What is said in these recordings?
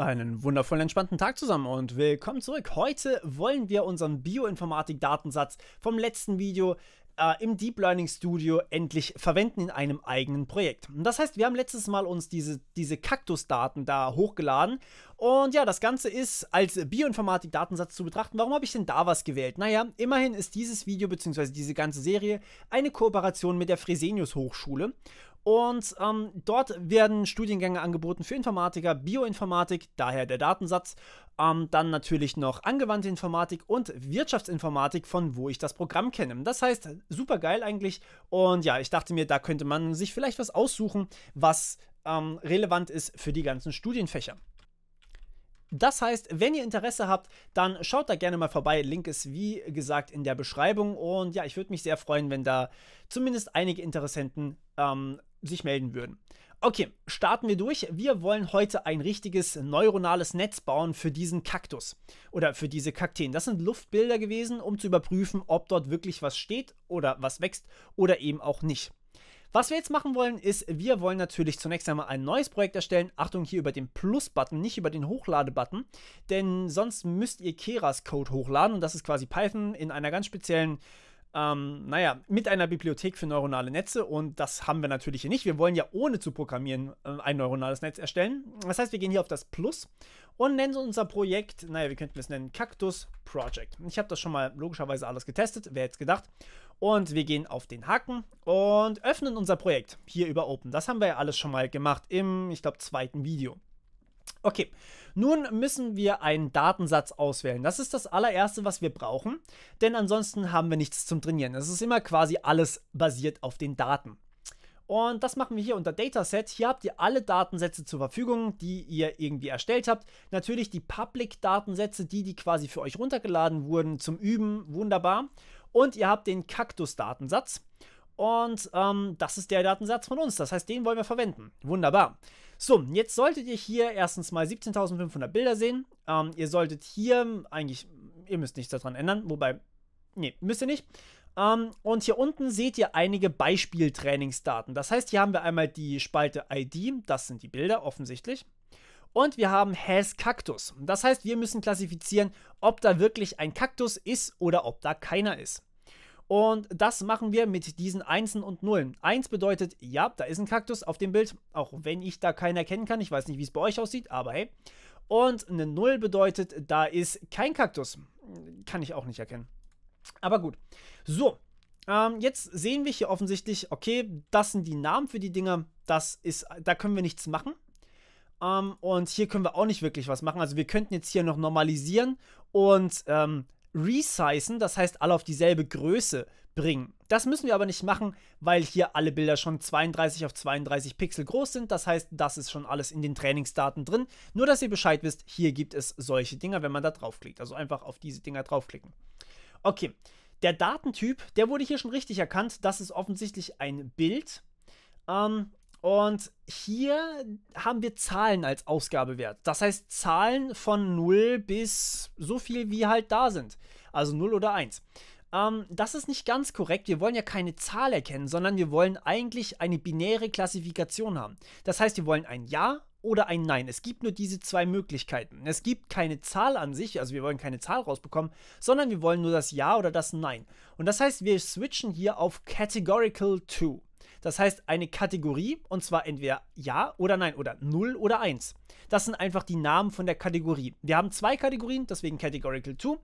Einen wundervollen, entspannten Tag zusammen und willkommen zurück. Heute wollen wir unseren Bioinformatik-Datensatz vom letzten Video äh, im Deep Learning Studio endlich verwenden in einem eigenen Projekt. Das heißt, wir haben letztes Mal uns diese, diese Kaktus-Daten da hochgeladen und ja, das Ganze ist als Bioinformatik-Datensatz zu betrachten. Warum habe ich denn da was gewählt? Naja, immerhin ist dieses Video bzw. diese ganze Serie eine Kooperation mit der Fresenius Hochschule und ähm, dort werden Studiengänge angeboten für Informatiker, Bioinformatik, daher der Datensatz, ähm, dann natürlich noch angewandte Informatik und Wirtschaftsinformatik, von wo ich das Programm kenne. Das heißt, super geil eigentlich. Und ja, ich dachte mir, da könnte man sich vielleicht was aussuchen, was ähm, relevant ist für die ganzen Studienfächer. Das heißt, wenn ihr Interesse habt, dann schaut da gerne mal vorbei. Link ist wie gesagt in der Beschreibung. Und ja, ich würde mich sehr freuen, wenn da zumindest einige Interessenten ähm, sich melden würden. Okay, starten wir durch. Wir wollen heute ein richtiges neuronales Netz bauen für diesen Kaktus oder für diese Kakteen. Das sind Luftbilder gewesen, um zu überprüfen, ob dort wirklich was steht oder was wächst oder eben auch nicht. Was wir jetzt machen wollen, ist, wir wollen natürlich zunächst einmal ein neues Projekt erstellen. Achtung hier über den Plus-Button, nicht über den Hochlade-Button, denn sonst müsst ihr Keras-Code hochladen und das ist quasi Python in einer ganz speziellen ähm, naja, mit einer Bibliothek für neuronale Netze und das haben wir natürlich hier nicht. Wir wollen ja ohne zu programmieren äh, ein neuronales Netz erstellen. Das heißt, wir gehen hier auf das Plus und nennen unser Projekt, naja, wir könnten es nennen Cactus Project. Ich habe das schon mal logischerweise alles getestet, wer jetzt gedacht. Und wir gehen auf den Haken und öffnen unser Projekt hier über Open. Das haben wir ja alles schon mal gemacht im, ich glaube, zweiten Video. Okay, nun müssen wir einen Datensatz auswählen. Das ist das allererste, was wir brauchen, denn ansonsten haben wir nichts zum Trainieren. Es ist immer quasi alles basiert auf den Daten. Und das machen wir hier unter Dataset. Hier habt ihr alle Datensätze zur Verfügung, die ihr irgendwie erstellt habt. Natürlich die Public-Datensätze, die, die quasi für euch runtergeladen wurden zum Üben. Wunderbar. Und ihr habt den Kaktus-Datensatz. Und ähm, das ist der Datensatz von uns. Das heißt, den wollen wir verwenden. Wunderbar. So, jetzt solltet ihr hier erstens mal 17.500 Bilder sehen. Ähm, ihr solltet hier eigentlich, ihr müsst nichts daran ändern, wobei, nee, müsst ihr nicht. Um, ähm, und hier unten seht ihr einige Beispieltrainingsdaten. Das heißt, hier haben wir einmal die Spalte ID, das sind die Bilder offensichtlich. Und wir haben Has Kaktus. Das heißt, wir müssen klassifizieren, ob da wirklich ein Kaktus ist oder ob da keiner ist. Und das machen wir mit diesen Einsen und Nullen. Eins bedeutet, ja, da ist ein Kaktus auf dem Bild, auch wenn ich da keinen erkennen kann. Ich weiß nicht, wie es bei euch aussieht, aber hey. Und eine Null bedeutet, da ist kein Kaktus. Kann ich auch nicht erkennen. Aber gut. So, ähm, jetzt sehen wir hier offensichtlich, okay, das sind die Namen für die Dinger. Das ist, da können wir nichts machen. Ähm, und hier können wir auch nicht wirklich was machen. Also wir könnten jetzt hier noch normalisieren und ähm, resizen, das heißt alle auf dieselbe Größe bringen. Das müssen wir aber nicht machen, weil hier alle Bilder schon 32 auf 32 Pixel groß sind. Das heißt, das ist schon alles in den Trainingsdaten drin. Nur, dass ihr Bescheid wisst, hier gibt es solche Dinger, wenn man da draufklickt. Also einfach auf diese Dinger draufklicken. Okay, der Datentyp, der wurde hier schon richtig erkannt. Das ist offensichtlich ein Bild. Ähm, und hier haben wir Zahlen als Ausgabewert. Das heißt Zahlen von 0 bis so viel, wie halt da sind. Also 0 oder 1. Ähm, das ist nicht ganz korrekt. Wir wollen ja keine Zahl erkennen, sondern wir wollen eigentlich eine binäre Klassifikation haben. Das heißt, wir wollen ein Ja oder ein Nein. Es gibt nur diese zwei Möglichkeiten. Es gibt keine Zahl an sich, also wir wollen keine Zahl rausbekommen, sondern wir wollen nur das Ja oder das Nein. Und das heißt, wir switchen hier auf Categorical to. Das heißt eine Kategorie und zwar entweder Ja oder Nein oder 0 oder 1. Das sind einfach die Namen von der Kategorie. Wir haben zwei Kategorien, deswegen Categorical 2.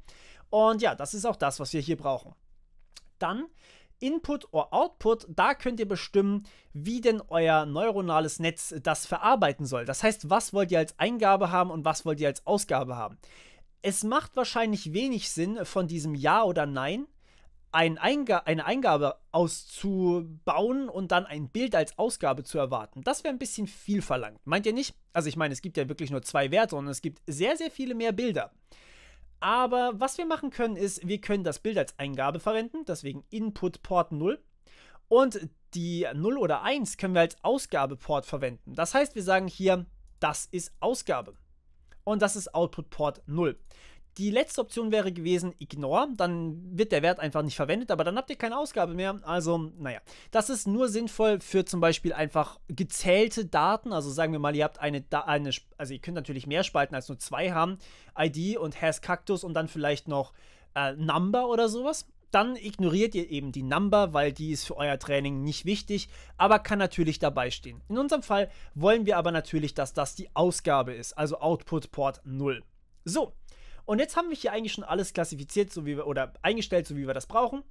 Und ja, das ist auch das, was wir hier brauchen. Dann Input oder Output, da könnt ihr bestimmen, wie denn euer neuronales Netz das verarbeiten soll. Das heißt, was wollt ihr als Eingabe haben und was wollt ihr als Ausgabe haben. Es macht wahrscheinlich wenig Sinn, von diesem Ja oder Nein ein Einga eine Eingabe auszubauen und dann ein Bild als Ausgabe zu erwarten, das wäre ein bisschen viel verlangt. Meint ihr nicht? Also ich meine, es gibt ja wirklich nur zwei Werte und es gibt sehr, sehr viele mehr Bilder. Aber was wir machen können, ist, wir können das Bild als Eingabe verwenden, deswegen Input Port 0. Und die 0 oder 1 können wir als Ausgabeport verwenden. Das heißt, wir sagen hier, das ist Ausgabe. Und das ist Output Port 0. Die letzte Option wäre gewesen Ignore, dann wird der Wert einfach nicht verwendet, aber dann habt ihr keine Ausgabe mehr. Also, naja, das ist nur sinnvoll für zum Beispiel einfach gezählte Daten. Also sagen wir mal, ihr habt eine, eine also ihr könnt natürlich mehr Spalten als nur zwei haben, ID und HasCactus und dann vielleicht noch äh, Number oder sowas dann ignoriert ihr eben die Number, weil die ist für euer Training nicht wichtig, aber kann natürlich dabei stehen. In unserem Fall wollen wir aber natürlich, dass das die Ausgabe ist, also Output Port 0. So, und jetzt haben wir hier eigentlich schon alles klassifiziert, so wie wir, oder eingestellt, so wie wir das brauchen.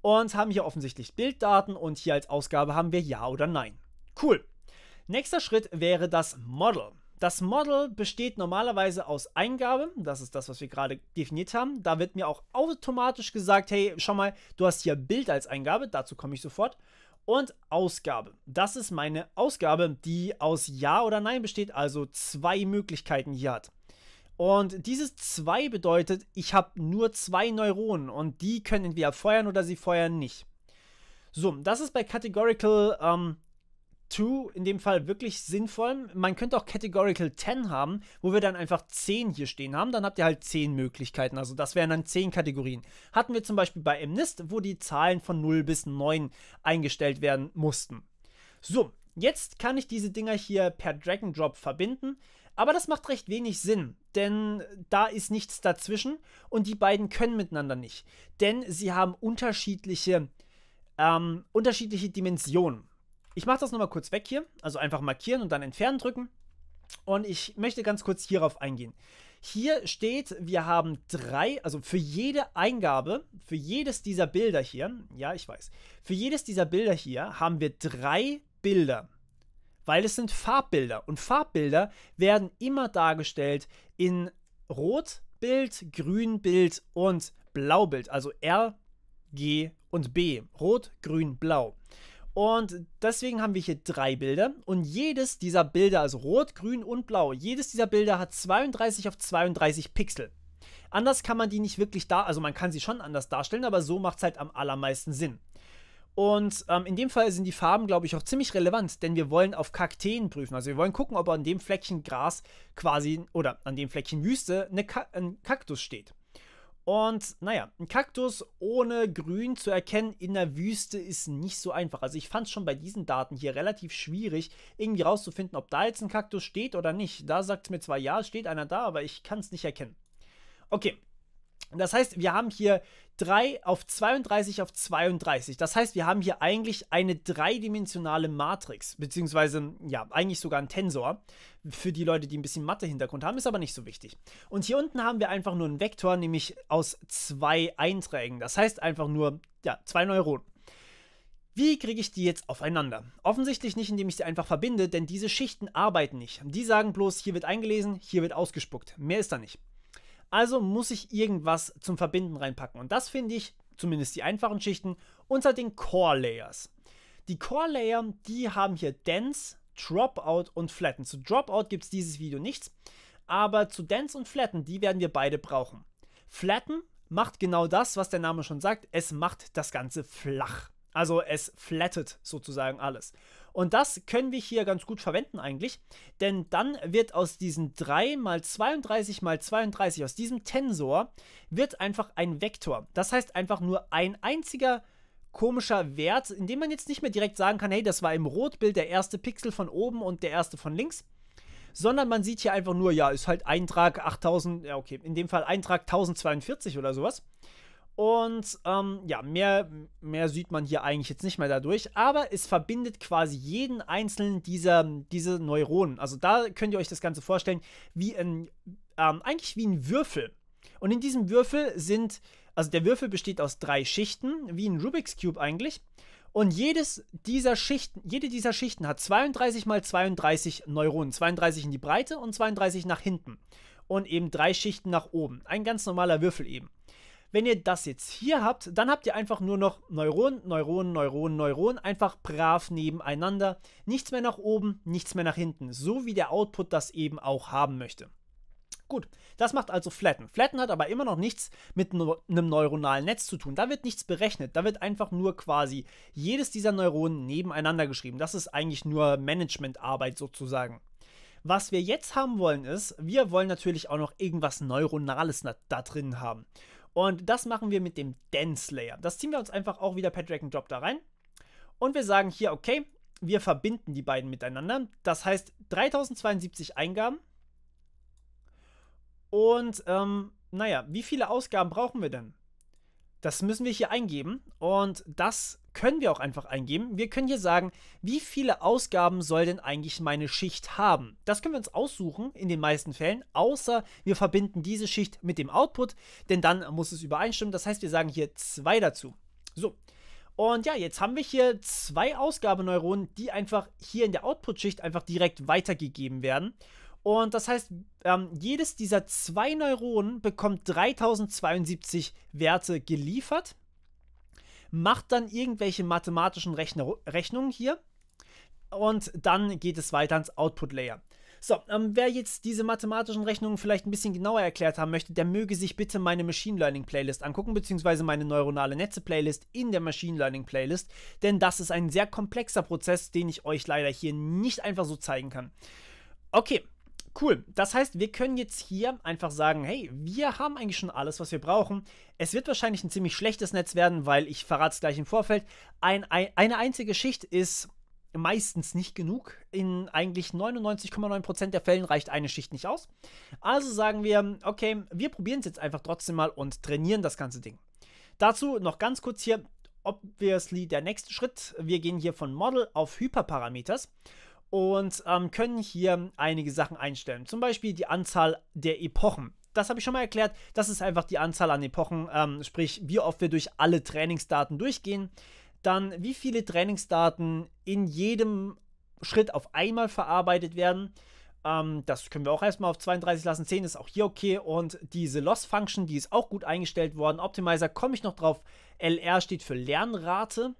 Und haben hier offensichtlich Bilddaten und hier als Ausgabe haben wir Ja oder Nein. Cool. Nächster Schritt wäre das Model. Das Model besteht normalerweise aus Eingabe, das ist das, was wir gerade definiert haben. Da wird mir auch automatisch gesagt, hey, schau mal, du hast hier Bild als Eingabe, dazu komme ich sofort. Und Ausgabe. Das ist meine Ausgabe, die aus Ja oder Nein besteht, also zwei Möglichkeiten hier hat. Und dieses 2 bedeutet, ich habe nur zwei Neuronen und die können entweder feuern oder sie feuern nicht. So, das ist bei Categorical ähm, 2 in dem Fall wirklich sinnvoll. Man könnte auch Categorical 10 haben, wo wir dann einfach 10 hier stehen haben. Dann habt ihr halt 10 Möglichkeiten. Also das wären dann 10 Kategorien. Hatten wir zum Beispiel bei MNIST, wo die Zahlen von 0 bis 9 eingestellt werden mussten. So, jetzt kann ich diese Dinger hier per Drag and Drop verbinden. Aber das macht recht wenig Sinn, denn da ist nichts dazwischen und die beiden können miteinander nicht. Denn sie haben unterschiedliche, ähm, unterschiedliche Dimensionen. Ich mache das nochmal kurz weg hier, also einfach markieren und dann entfernen drücken. Und ich möchte ganz kurz hierauf eingehen. Hier steht, wir haben drei, also für jede Eingabe, für jedes dieser Bilder hier, ja, ich weiß, für jedes dieser Bilder hier haben wir drei Bilder weil es sind Farbbilder und Farbbilder werden immer dargestellt in Rotbild, Grünbild und Blaubild, also R, G und B. Rot, Grün, Blau. Und deswegen haben wir hier drei Bilder und jedes dieser Bilder, also rot, grün und blau, jedes dieser Bilder hat 32 auf 32 Pixel. Anders kann man die nicht wirklich da, also man kann sie schon anders darstellen, aber so macht es halt am allermeisten Sinn. Und ähm, in dem Fall sind die Farben, glaube ich, auch ziemlich relevant, denn wir wollen auf Kakteen prüfen. Also wir wollen gucken, ob an dem Fleckchen Gras quasi oder an dem Fleckchen Wüste ne Ka ein Kaktus steht. Und naja, ein Kaktus ohne Grün zu erkennen in der Wüste ist nicht so einfach. Also ich fand es schon bei diesen Daten hier relativ schwierig, irgendwie rauszufinden, ob da jetzt ein Kaktus steht oder nicht. Da sagt es mir zwar, ja, es steht einer da, aber ich kann es nicht erkennen. Okay, das heißt, wir haben hier 3 auf 32 auf 32. Das heißt, wir haben hier eigentlich eine dreidimensionale Matrix, beziehungsweise ja, eigentlich sogar ein Tensor. Für die Leute, die ein bisschen Mathe-Hintergrund haben, ist aber nicht so wichtig. Und hier unten haben wir einfach nur einen Vektor, nämlich aus zwei Einträgen. Das heißt einfach nur, ja, zwei Neuronen. Wie kriege ich die jetzt aufeinander? Offensichtlich nicht, indem ich sie einfach verbinde, denn diese Schichten arbeiten nicht. Die sagen bloß, hier wird eingelesen, hier wird ausgespuckt. Mehr ist da nicht. Also muss ich irgendwas zum Verbinden reinpacken. Und das finde ich, zumindest die einfachen Schichten, unter den Core Layers. Die Core Layer, die haben hier Dense, Dropout und Flatten. Zu Dropout gibt es dieses Video nichts, aber zu Dense und Flatten, die werden wir beide brauchen. Flatten macht genau das, was der Name schon sagt. Es macht das Ganze flach. Also es flattet sozusagen alles. Und das können wir hier ganz gut verwenden eigentlich, denn dann wird aus diesen 3 mal 32 mal 32, aus diesem Tensor, wird einfach ein Vektor. Das heißt einfach nur ein einziger komischer Wert, in dem man jetzt nicht mehr direkt sagen kann, hey, das war im Rotbild der erste Pixel von oben und der erste von links, sondern man sieht hier einfach nur, ja, ist halt Eintrag 8000, ja okay, in dem Fall Eintrag 1042 oder sowas. Und ähm, ja, mehr, mehr sieht man hier eigentlich jetzt nicht mehr dadurch, aber es verbindet quasi jeden einzelnen dieser diese Neuronen. Also da könnt ihr euch das Ganze vorstellen, wie ein, ähm, eigentlich wie ein Würfel. Und in diesem Würfel sind, also der Würfel besteht aus drei Schichten, wie ein Rubik's Cube eigentlich. Und jedes dieser Schichten, jede dieser Schichten hat 32 mal 32 Neuronen. 32 in die Breite und 32 nach hinten. Und eben drei Schichten nach oben. Ein ganz normaler Würfel eben. Wenn ihr das jetzt hier habt, dann habt ihr einfach nur noch Neuronen, Neuronen, Neuronen, Neuronen, einfach brav nebeneinander. Nichts mehr nach oben, nichts mehr nach hinten, so wie der Output das eben auch haben möchte. Gut, das macht also Flatten. Flatten hat aber immer noch nichts mit einem neuronalen Netz zu tun. Da wird nichts berechnet. Da wird einfach nur quasi jedes dieser Neuronen nebeneinander geschrieben. Das ist eigentlich nur Managementarbeit sozusagen. Was wir jetzt haben wollen ist, wir wollen natürlich auch noch irgendwas Neuronales da drin haben. Und das machen wir mit dem Dance Layer. Das ziehen wir uns einfach auch wieder per Drag and Drop da rein. Und wir sagen hier, okay, wir verbinden die beiden miteinander. Das heißt 3072 Eingaben. Und ähm, naja, wie viele Ausgaben brauchen wir denn? Das müssen wir hier eingeben und das können wir auch einfach eingeben. Wir können hier sagen, wie viele Ausgaben soll denn eigentlich meine Schicht haben? Das können wir uns aussuchen in den meisten Fällen, außer wir verbinden diese Schicht mit dem Output, denn dann muss es übereinstimmen. Das heißt, wir sagen hier zwei dazu. So. Und ja, jetzt haben wir hier zwei Ausgabeneuronen, die einfach hier in der Output-Schicht einfach direkt weitergegeben werden. Und das heißt, ähm, jedes dieser zwei Neuronen bekommt 3072 Werte geliefert macht dann irgendwelche mathematischen Rechner Rechnungen hier und dann geht es weiter ans Output Layer. So, ähm, wer jetzt diese mathematischen Rechnungen vielleicht ein bisschen genauer erklärt haben möchte, der möge sich bitte meine Machine Learning Playlist angucken, beziehungsweise meine neuronale Netze Playlist in der Machine Learning Playlist, denn das ist ein sehr komplexer Prozess, den ich euch leider hier nicht einfach so zeigen kann. Okay, Cool. Das heißt, wir können jetzt hier einfach sagen, hey, wir haben eigentlich schon alles, was wir brauchen. Es wird wahrscheinlich ein ziemlich schlechtes Netz werden, weil ich verrate es gleich im Vorfeld. Ein, ein, eine einzige Schicht ist meistens nicht genug. In eigentlich 99,9% der Fällen reicht eine Schicht nicht aus. Also sagen wir, okay, wir probieren es jetzt einfach trotzdem mal und trainieren das ganze Ding. Dazu noch ganz kurz hier, obviously der nächste Schritt. Wir gehen hier von Model auf Hyperparameters und ähm, können hier einige Sachen einstellen. Zum Beispiel die Anzahl der Epochen. Das habe ich schon mal erklärt. Das ist einfach die Anzahl an Epochen, ähm, sprich wie oft wir durch alle Trainingsdaten durchgehen. Dann wie viele Trainingsdaten in jedem Schritt auf einmal verarbeitet werden. Ähm, das können wir auch erstmal auf 32 lassen. 10 ist auch hier okay. Und diese Loss Function, die ist auch gut eingestellt worden. Optimizer komme ich noch drauf. LR steht für Lernrate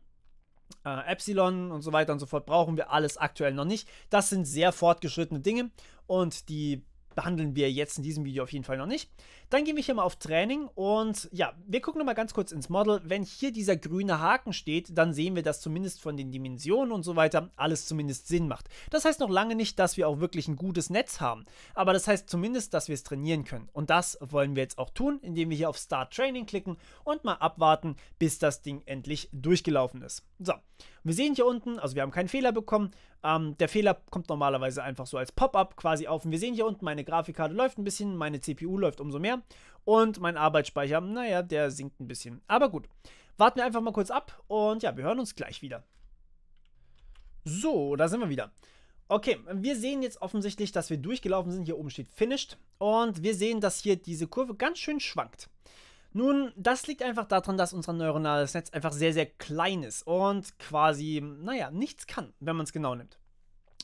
äh, Epsilon und so weiter und so fort brauchen wir alles aktuell noch nicht. Das sind sehr fortgeschrittene Dinge und die behandeln wir jetzt in diesem Video auf jeden Fall noch nicht. Dann gehen wir hier mal auf Training und ja, wir gucken nochmal ganz kurz ins Model. Wenn hier dieser grüne Haken steht, dann sehen wir, dass zumindest von den Dimensionen und so weiter alles zumindest Sinn macht. Das heißt noch lange nicht, dass wir auch wirklich ein gutes Netz haben, aber das heißt zumindest, dass wir es trainieren können. Und das wollen wir jetzt auch tun, indem wir hier auf Start Training klicken und mal abwarten, bis das Ding endlich durchgelaufen ist. So, wir sehen hier unten, also wir haben keinen Fehler bekommen. Ähm, der Fehler kommt normalerweise einfach so als Pop-up quasi auf. Und wir sehen hier unten, meine Grafikkarte läuft ein bisschen, meine CPU läuft umso mehr. Und mein Arbeitsspeicher, naja, der sinkt ein bisschen. Aber gut, warten wir einfach mal kurz ab und ja, wir hören uns gleich wieder. So, da sind wir wieder. Okay, wir sehen jetzt offensichtlich, dass wir durchgelaufen sind. Hier oben steht Finished. Und wir sehen, dass hier diese Kurve ganz schön schwankt. Nun, das liegt einfach daran, dass unser neuronales Netz einfach sehr, sehr klein ist und quasi, naja, nichts kann, wenn man es genau nimmt.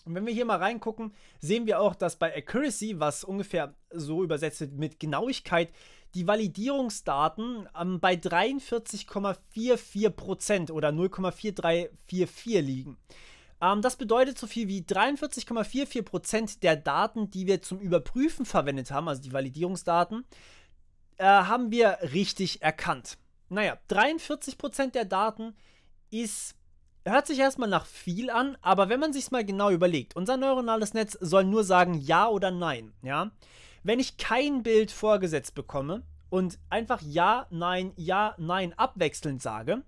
Und wenn wir hier mal reingucken, sehen wir auch, dass bei Accuracy, was ungefähr so übersetzt wird mit Genauigkeit, die Validierungsdaten ähm, bei 43,44% oder 0,4344 liegen. Ähm, das bedeutet so viel wie 43,44% der Daten, die wir zum Überprüfen verwendet haben, also die Validierungsdaten, äh, haben wir richtig erkannt. Naja, 43% der Daten ist Hört sich erstmal nach viel an, aber wenn man sich's mal genau überlegt, unser neuronales Netz soll nur sagen ja oder nein, ja? Wenn ich kein Bild vorgesetzt bekomme und einfach ja, nein, ja, nein abwechselnd sage,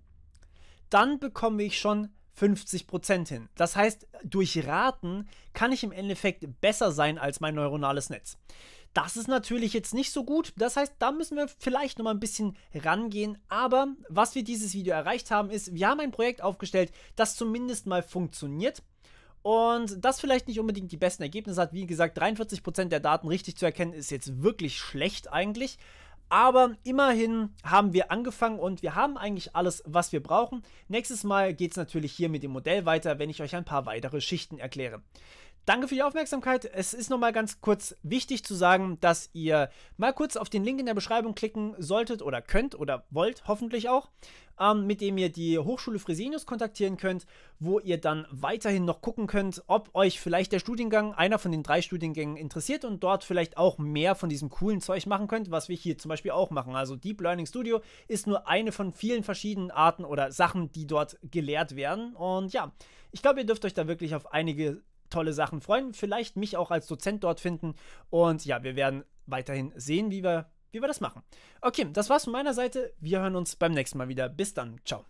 dann bekomme ich schon 50% hin. Das heißt, durch Raten kann ich im Endeffekt besser sein als mein neuronales Netz. Das ist natürlich jetzt nicht so gut. Das heißt, da müssen wir vielleicht noch mal ein bisschen rangehen. Aber was wir dieses Video erreicht haben, ist, wir haben ein Projekt aufgestellt, das zumindest mal funktioniert. Und das vielleicht nicht unbedingt die besten Ergebnisse hat. Wie gesagt, 43% der Daten richtig zu erkennen, ist jetzt wirklich schlecht eigentlich. Aber immerhin haben wir angefangen und wir haben eigentlich alles, was wir brauchen. Nächstes Mal geht es natürlich hier mit dem Modell weiter, wenn ich euch ein paar weitere Schichten erkläre. Danke für die Aufmerksamkeit. Es ist nochmal ganz kurz wichtig zu sagen, dass ihr mal kurz auf den Link in der Beschreibung klicken solltet oder könnt oder wollt, hoffentlich auch, ähm, mit dem ihr die Hochschule Fresenius kontaktieren könnt, wo ihr dann weiterhin noch gucken könnt, ob euch vielleicht der Studiengang, einer von den drei Studiengängen interessiert und dort vielleicht auch mehr von diesem coolen Zeug machen könnt, was wir hier zum Beispiel auch machen. Also Deep Learning Studio ist nur eine von vielen verschiedenen Arten oder Sachen, die dort gelehrt werden. Und ja, ich glaube, ihr dürft euch da wirklich auf einige tolle Sachen freuen. Vielleicht mich auch als Dozent dort finden. Und ja, wir werden weiterhin sehen, wie wir, wie wir das machen. Okay, das war's von meiner Seite. Wir hören uns beim nächsten Mal wieder. Bis dann. Ciao.